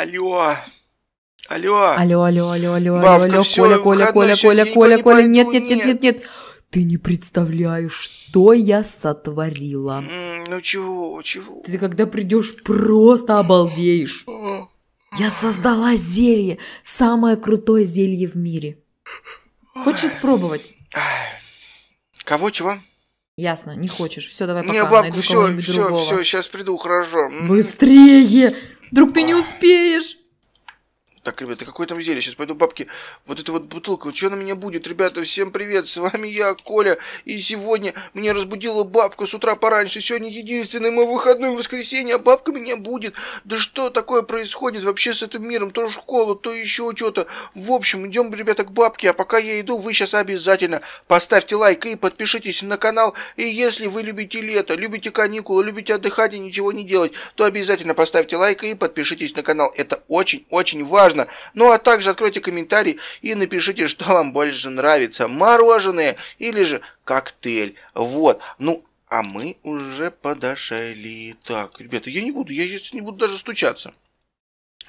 Алло. Алло. Алло, алло, алло, алло, Бабка, алло, все, Коля, Коля, Коля, Коля, Коля, Коля, нет, нет, нет, нет, нет. Ты не представляешь, что я сотворила. Ну чего, чего? Ты когда придешь, просто обалдеешь. Я создала зелье, самое крутое зелье в мире. Хочешь испробовать? Кого, чего? Ясно, не хочешь. Все, давай пока. Не, бабка, все, все, все, сейчас приду, хорошо. Быстрее! Друг, ты не успеешь. Так, ребята, какое там зелье? Сейчас пойду бабки. Вот эта вот бутылка. Что на меня будет, ребята? Всем привет, с вами я, Коля. И сегодня меня разбудила бабка с утра пораньше. Сегодня единственный мой выходной в воскресенье, а бабка меня будет. Да что такое происходит вообще с этим миром? То школа, то еще что-то. В общем, идем, ребята, к бабке. А пока я иду, вы сейчас обязательно поставьте лайк и подпишитесь на канал. И если вы любите лето, любите каникулы, любите отдыхать и ничего не делать, то обязательно поставьте лайк и подпишитесь на канал. Это очень-очень важно важно. Ну а также откройте комментарий и напишите, что вам больше нравится, мороженое или же коктейль. Вот, ну а мы уже подошли. Так, ребята, я не буду, я сейчас не буду даже стучаться.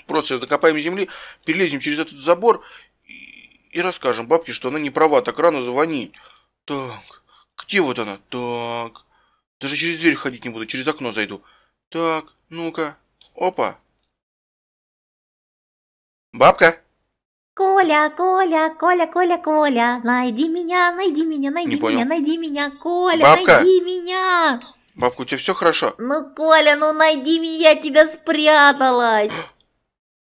Просто сейчас докопаем земли, перелезем через этот забор и, и расскажем бабке, что она не права, так рано звонить. Так, где вот она? Так, даже через дверь ходить не буду, через окно зайду. Так, ну-ка, опа, Бабка? Коля, Коля, Коля, Коля, Коля, найди меня, найди меня, найди Не меня, понял. найди меня, Коля, Бабка? найди меня. Бабка, у тебя все хорошо? Ну, Коля, ну найди меня, я тебя спряталась.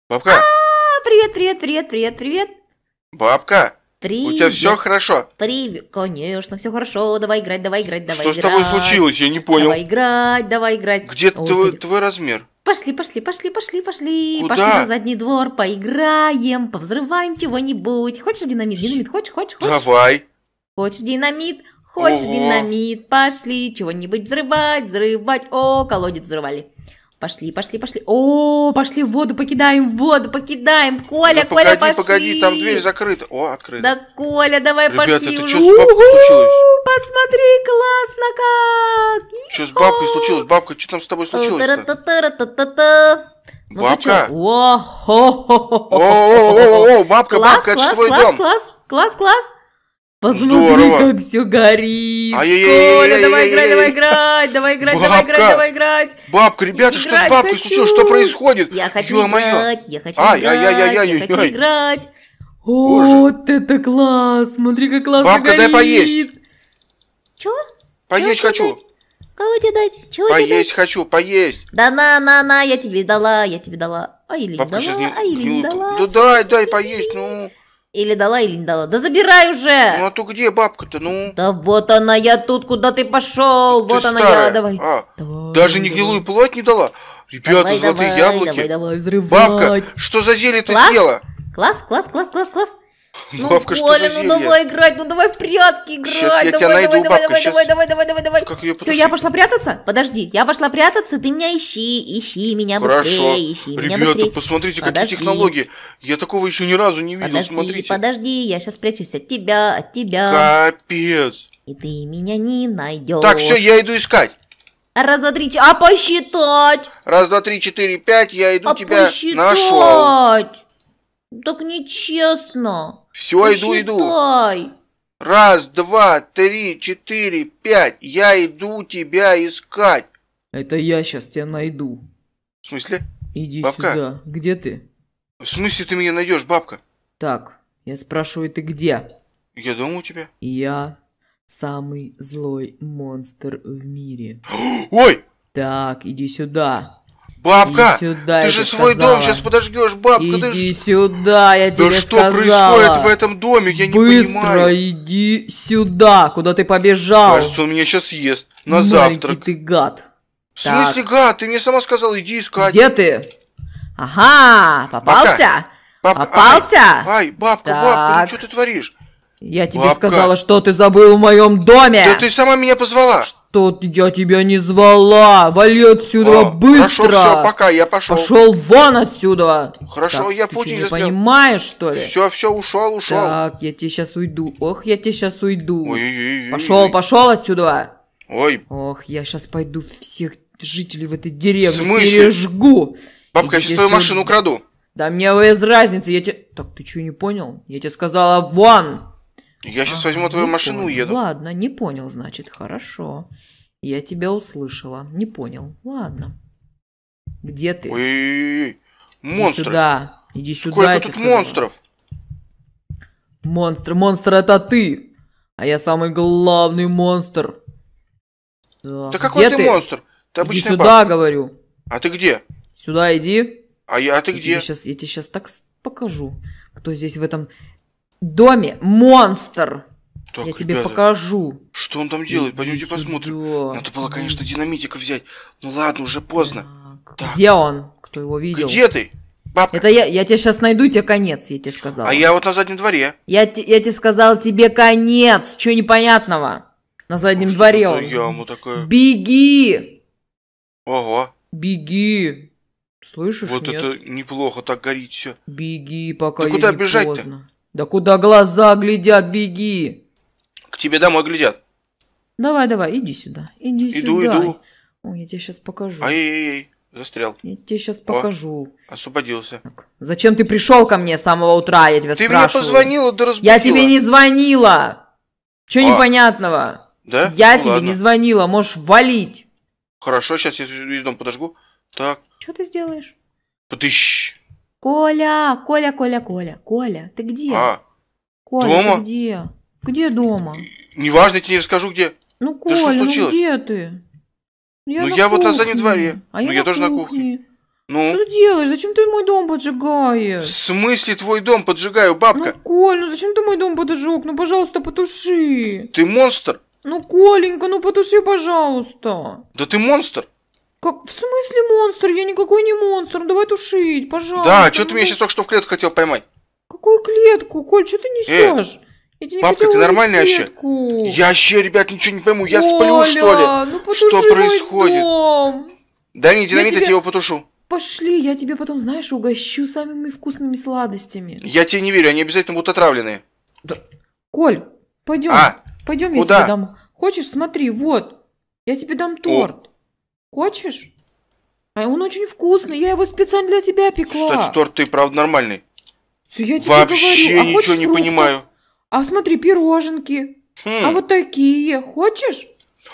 Бабка? А, привет, привет, привет, привет, привет. Бабка? Привет. У тебя все хорошо? Привет. Конечно, все хорошо. Давай играть, давай играть, давай Что играть. Что с тобой случилось? Я не понял. Давай играть, давай играть. Где Ой, твой, твой размер? Пошли, пошли, пошли, пошли, пошли. Куда? Пошли на задний двор, поиграем, повзрываем чего-нибудь. Хочешь динамит? Динамит хочешь, хочешь, хочешь? Давай. Хочешь динамит? Хочешь Ого. динамит? Пошли чего-нибудь взрывать, взрывать. О, колодец взрывали. Пошли, пошли, пошли. О, пошли в воду, покидаем в воду, покидаем. Коля, да Коля, погоди, пошли. Погоди, там дверь закрыта. О, открыта. Да, Коля, давай Ребята, пошли. Ребята, это что с бабкой случилось? Посмотри, классно как. Что с бабкой случилось? Бабка, что там с тобой случилось-то? Ну бабка! О, о, о, о, бабка, бабка, это твой дом! класс, класс, класс! Посмотри, Здорово. как все горит. Коля, давай играть, давай играть, давай играть, давай играть, давай играть. Бабка, ребята, что с бабкой случилось? Что происходит? Я хочу играть, я хочу играть, я хочу играть. Вот это класс, смотри, как классно горит. Бабка, дай поесть. Че? Поесть хочу. Кого тебе дать? Чего поесть хочу, поесть. Да на, на, на, я тебе дала, я тебе дала. А или не дала, а или не ну, дала. Да дай, дай поесть, ну. Или дала, или не дала. Да забирай уже! Ну а то где бабка-то, ну? Да вот она я тут, куда ты пошел? Ты вот старая. она я, давай. А, давай даже давай. не гнилую плоть не дала? Ребята, давай, золотые давай, яблоки. Давай, давай, взрывай. Бабка, что за зелье ты класс? съела? Класс, класс, класс, класс, класс. Ну, Лавка, Коля, ну давай играть, ну давай в прятки играть. Сейчас я тебя найду, давай, бабка, давай, сейчас... давай, давай, давай, давай, давай. Как ее Все, я пошла прятаться? Подожди, я пошла прятаться, ты меня ищи, ищи меня Хорошо. быстрее, ищи Ребята, меня быстрее. посмотрите, подожди. какие технологии. Я такого еще ни разу не видел, подожди, смотрите. Подожди, я сейчас прячусь от тебя, от тебя. Капец. И ты меня не найдешь. Так, все, я иду искать. А раз, два, три, а посчитать? Раз, два, три, четыре, пять, я иду а тебя посчитать. нашел. Так нечестно. Все, Ты ну, иду, считай. иду. Раз, два, три, четыре, пять. Я иду тебя искать. Это я сейчас тебя найду. В смысле? Иди бабка? сюда. Где ты? В смысле ты меня найдешь, бабка? Так, я спрашиваю, ты где? Я дома у тебя. Я самый злой монстр в мире. Ой! Так, иди сюда. Бабка, сюда, ты же свой сказала. дом сейчас подожгешь, бабка. Иди ты... сюда, я тебе да что сказала. происходит в этом доме, я Быстро не понимаю. Быстро иди сюда, куда ты побежал. Кажется, он меня сейчас ест на Маленький завтрак. ты гад. В смысле, так. гад? Ты мне сама сказала, иди искать. Где ты? Ага, попался? Бабка. Бабка. Попался? Ай, ай бабка, так. бабка, ну что ты творишь? Я тебе бабка. сказала, что ты забыл в моем доме. Да ты сама меня позвала. Что? Тот я тебя не звала! Вали отсюда а, О, быстро! Хорошо, все, пока, я пошел. Пошел вон отсюда! Хорошо, так, я путь пути не понимаешь, что ли? Все, все, ушел, ушел. Так, я тебе сейчас уйду. Ох, я тебе сейчас уйду. Ой, ой, пошел, пошел отсюда! Ой. Ох, я сейчас пойду всех жителей в этой деревне пережгу. Бабка, я сейчас твою машину краду. Да мне без разницы, я тебе... Так, ты что, не понял? Я тебе сказала вон! Я сейчас ага, возьму твою машину и еду. Ладно, не понял, значит, хорошо. Я тебя услышала. Не понял. Ладно. Где ты? ой Монстр. Иди сюда. Иди сюда. Сколько я тут монстров? Монстр, монстр это ты. А я самый главный монстр. Да, да какой ты, ты монстр? Ты обычный Иди сюда, бабка. говорю. А ты где? Сюда иди. А я, а ты я где? Тебе сейчас, я тебе сейчас так покажу, кто здесь в этом доме монстр. Так, я тебе ребята, покажу. Что он там делает? Пойдемте посмотрим. Надо было, конечно, динамитика взять. Ну ладно, уже поздно. Так. Где он? Кто его видел? Где ты? Бабка. Это я, я тебя сейчас найду, тебе конец, я тебе сказал. А я вот на заднем дворе. Я, я тебе сказал, тебе конец. Чего непонятного? На заднем ну, дворе он. Яма такая? Беги! Ого. Беги. Слышишь? Вот нет? это неплохо так горит все. Беги, пока. Ты куда бежать-то? Да куда глаза глядят, беги! К тебе домой глядят. Давай, давай, иди сюда. Иди иду, сюда. Иду, иду. Ой, я тебе сейчас покажу. Ай-яй-яй, застрял. Я тебе сейчас О, покажу. Освободился. Так, зачем ты пришел ко мне с самого утра, я тебя ты спрашиваю. Ты мне позвонила, да разбудила. Я тебе не звонила. Чего а. непонятного? Да? Я ну, тебе ладно. не звонила, можешь валить. Хорошо, сейчас я весь дом подожгу. Так. Что ты сделаешь? Подыщ. Коля, Коля, Коля, Коля, Коля, ты где? А, Коля, дома? ты где? Где дома? Неважно, я тебе не расскажу, где. Ну, Коля, что ну случилось? ну где ты? Я ну, я кухне. вот на заднем дворе. А я ну, я тоже кухне. на кухне. Ну? Что ты делаешь? Зачем ты мой дом поджигаешь? В смысле твой дом поджигаю, бабка? Ну, Коль, ну зачем ты мой дом поджег? Ну, пожалуйста, потуши. Ты монстр? Ну, Коленька, ну потуши, пожалуйста. Да ты монстр? Как? В смысле монстр? Я никакой не монстр. Ну, давай тушить, пожалуйста. Да, что ты меня сейчас только что в клетку хотел поймать? Какую клетку? Коль, что ты несешь? Э, я тебе Папка, ты нормальный вообще? Я вообще, ребят, ничего не пойму. Я Оля, сплю, что ли? Ну, что происходит? Дом. Дай мне динамит, я, тебе... я его потушу. Пошли, я тебе потом, знаешь, угощу самыми вкусными сладостями. Я тебе не верю, они обязательно будут отравленные. Да. Коль, пойдем. А, пойдем, куда? я тебе дам. Хочешь, смотри, вот. Я тебе дам торт. О. Хочешь? А он очень вкусный, я его специально для тебя пекла. Кстати, торт ты, правда, нормальный. Я тебе Вообще говорю. А ничего не понимаю. А смотри, пироженки. А хм. А вот такие. Хочешь?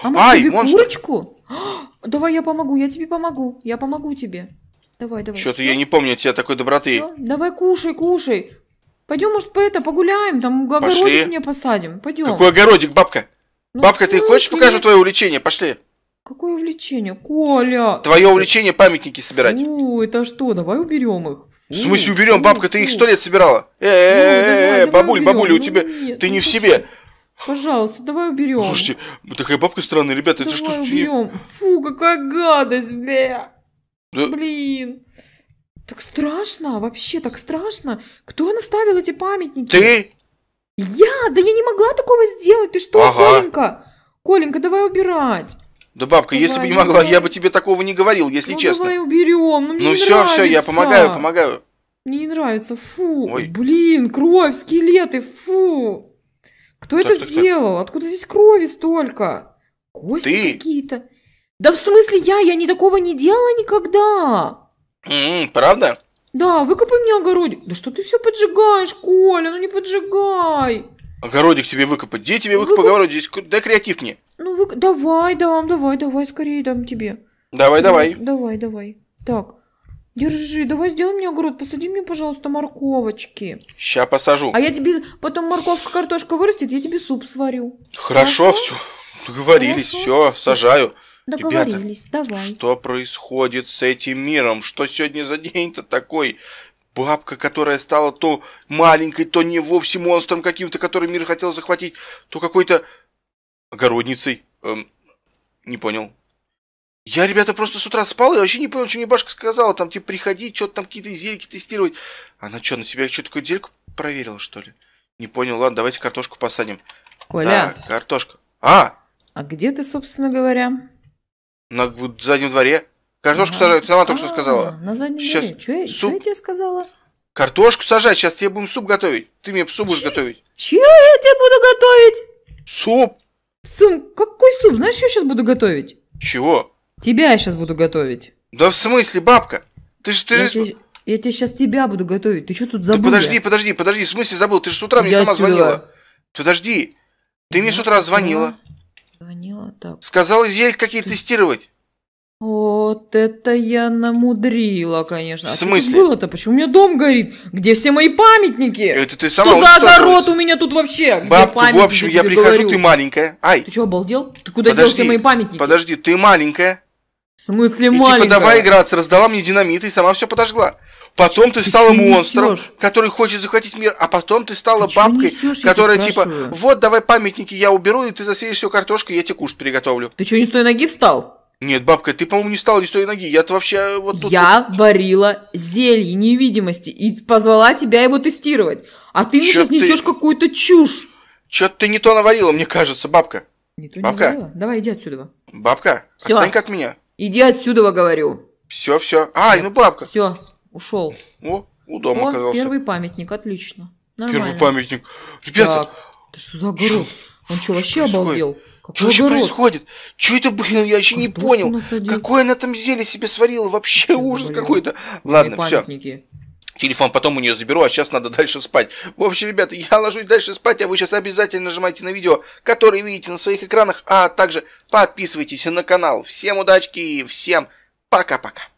А может, Ай, тебе монстр. курочку? А, давай я помогу, я тебе помогу. Я помогу тебе. Давай, давай. Что-то я не помню от тебя такой доброты. Всё? Давай, кушай, кушай. Пойдем, может, по это погуляем, там огородик Пошли. мне посадим. Пойдем. Какой огородик, бабка? Ну, бабка, ты хочешь покажу твое увлечение? Пошли. Какое увлечение? Коля! Твое увлечение памятники собирать. Ну, это что, давай уберем их. В смысле уберем? Бабка, ты их сто лет собирала. Э-э-э, ну, э, бабуль, бабуля, у ну, тебя... Ты не ну, в себе. Пожалуйста, давай уберем. Слушайте, такая бабка странная, ребята, это что? Давай уберем. Фу, какая гадость, бля. Блин. Так страшно, вообще так страшно. Кто наставил эти памятники? Ты? Я? Да я не могла такого сделать, ты что, Коленька? Коленька, давай убирать. Да, бабка, давай, если бы не могла, я бы тебе такого не говорил, если ну, честно. Давай уберем. Ну, мне ну не все, нравится. все, я помогаю, помогаю. Мне не нравится. Фу. Ой. Блин, кровь, скелеты, фу. Кто так, это так, сделал? Так. Откуда здесь крови столько? Кости какие-то. Да в смысле я? Я ни такого не делала никогда. М-м, правда? Да, выкопай мне огородик. Да что ты все поджигаешь, Коля? Ну не поджигай. Огородик тебе выкопать. Где тебе выкопать Выкоп... огородик? Здесь... Дай креатив мне. Ну, вы... давай, дам, давай, давай, скорее дам тебе. Давай, давай. Давай, давай. Так, держи, давай сделай мне огород, посади мне, пожалуйста, морковочки. Ща посажу. А я тебе, потом морковка, картошка вырастет, я тебе суп сварю. Хорошо, все, договорились, все, сажаю. Договорились, Ребята, давай. Что происходит с этим миром? Что сегодня за день-то такой? Бабка, которая стала то маленькой, то не вовсе монстром каким-то, который мир хотел захватить, то какой-то Огородницей. Эм, не понял. Я, ребята, просто с утра спал, и вообще не понял, что мне башка сказала. Там, типа, приходить, что-то там какие-то зельки тестировать. Она что, на себя что, такое зельку проверила, что ли? Не понял, ладно, давайте картошку посадим. Коля. Да, картошка. А! А где ты, собственно говоря? На заднем дворе. Картошку ага. сажать, сама только что а, сказала. На заднем сейчас дворе. что я, суп... я тебе сказала? Картошку сажать, сейчас тебе будем суп готовить. Ты мне суп будешь готовить. Чего я тебе буду готовить? Суп. Сын, какой суп? Знаешь, я сейчас буду готовить? Чего? Тебя я сейчас буду готовить. Да в смысле, бабка? Ты же... Ты я, же... Тебе, я тебе сейчас тебя буду готовить. Ты что тут забыл? Да подожди, подожди, подожди. В смысле забыл? Ты же с утра я мне сама отсюда. звонила. Подожди. Ты я мне с утра звонила. Звонила, так. Сказала зель какие ты... тестировать. Вот это я намудрила, конечно. А в а смысле? Что было-то? Почему у меня дом горит? Где все мои памятники? Это ты сама Что за огород у меня тут вообще? Бабка, в общем, я прихожу, говорю? ты маленькая. Ай. Ты что, обалдел? Ты куда подожди, дел все мои памятники? Подожди, ты маленькая. В смысле и, типа, маленькая? типа давай играться, раздала мне динамит и сама все подожгла. Потом ты, ты стала монстром, несешь? который хочет захватить мир, а потом ты стала ты бабкой, несешь, которая типа, вот давай памятники я уберу, и ты засеешь все картошкой, я тебе кушать приготовлю. Ты что, не с той ноги встал? Нет, бабка, ты, по-моему, не стала ни с той ноги. Я-то вообще вот тут... Я варила зелье невидимости и позвала тебя его тестировать. А ты мне сейчас ты... несешь какую-то чушь. Чё ты не то наварила, мне кажется, бабка. Не то бабка. не Давай, иди отсюда. Бабка, Всё. отстань как меня. Иди отсюда, говорю. Все, все. Ай, ну бабка. Все, ушел. О, у дома О, оказался. первый памятник, отлично. Нормально. Первый памятник. Ребята. Так, это что за город? Он что, вообще происходит? обалдел? Какой что вообще происходит? Что это, блин, я еще не понял. Насадил. Какое она там зелье себе сварила? Вообще что ужас какой-то. Ладно, все. Телефон потом у нее заберу, а сейчас надо дальше спать. В общем, ребята, я ложусь дальше спать, а вы сейчас обязательно нажимайте на видео, которое видите на своих экранах, а также подписывайтесь на канал. Всем удачки и всем пока-пока.